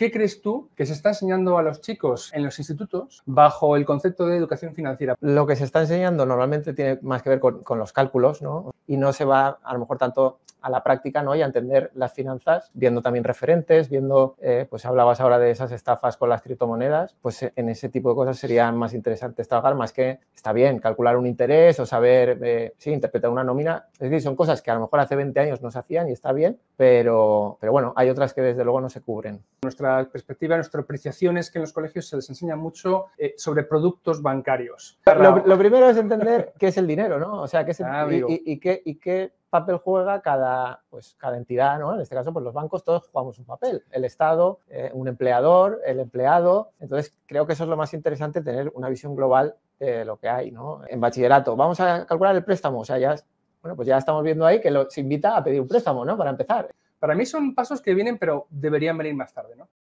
¿Qué crees tú que se está enseñando a los chicos en los institutos bajo el concepto de educación financiera? Lo que se está enseñando normalmente tiene más que ver con, los cálculos, ¿no? Y no se va a lo mejor tanto a la práctica ¿no? y a entender las finanzas, viendo también referentes, viendo, eh, pues hablabas ahora de esas estafas con las criptomonedas, pues en ese tipo de cosas sería más interesante trabajar, más que está bien calcular un interés o saber, eh, sí, interpretar una nómina. Es decir, son cosas que a lo mejor hace 20 años no se hacían y está bien, pero, pero bueno, hay otras que desde luego no se cubren. Nuestra perspectiva, nuestra apreciación es que en los colegios se les enseña mucho eh, sobre productos bancarios. Lo, primero es entender qué es el dinero, ¿no? O sea, qué es el, qué, y qué papel juega cada, pues, cada entidad, ¿no? En este caso, pues los bancos todos jugamos un papel. El Estado, eh, un empleador, el empleado. Entonces, creo que eso es lo más interesante, tener una visión global de lo que hay, ¿no? En bachillerato, vamos a calcular el préstamo. O sea, ya, bueno, pues ya estamos viendo ahí que lo, se invita a pedir un préstamo, ¿no? Para empezar. Para mí son pasos que vienen, pero deberían venir más tarde, ¿no?